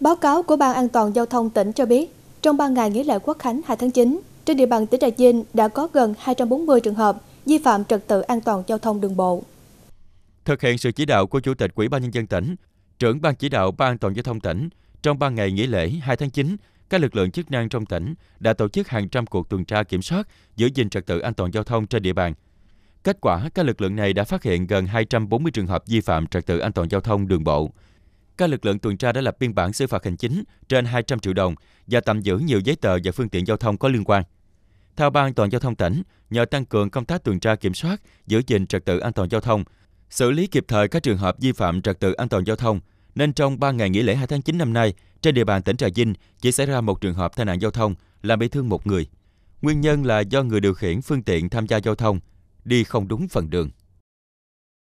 Báo cáo của Ban An toàn Giao thông tỉnh cho biết, trong 3 ngày nghỉ lễ Quốc khánh 2 tháng 9, trên địa bàn tỉnh Trà Vinh đã có gần 240 trường hợp vi phạm trật tự an toàn giao thông đường bộ. Thực hiện sự chỉ đạo của Chủ tịch Ủy ban nhân dân tỉnh, trưởng ban chỉ đạo Ban An toàn giao thông tỉnh, trong 3 ngày nghỉ lễ 2 tháng 9, các lực lượng chức năng trong tỉnh đã tổ chức hàng trăm cuộc tuần tra kiểm soát giữ gìn trật tự an toàn giao thông trên địa bàn. Kết quả, các lực lượng này đã phát hiện gần 240 trường hợp vi phạm trật tự an toàn giao thông đường bộ, các lực lượng tuần tra đã lập biên bản xử phạt hành chính trên 200 triệu đồng và tạm giữ nhiều giấy tờ và phương tiện giao thông có liên quan. Theo Ban an toàn giao thông tỉnh, nhờ tăng cường công tác tuần tra kiểm soát, giữ gìn trật tự an toàn giao thông, xử lý kịp thời các trường hợp vi phạm trật tự an toàn giao thông, nên trong 3 ngày nghỉ lễ 2 tháng 9 năm nay, trên địa bàn tỉnh Trà Vinh chỉ xảy ra một trường hợp tai nạn giao thông làm bị thương một người. Nguyên nhân là do người điều khiển phương tiện tham gia giao thông đi không đúng phần đường.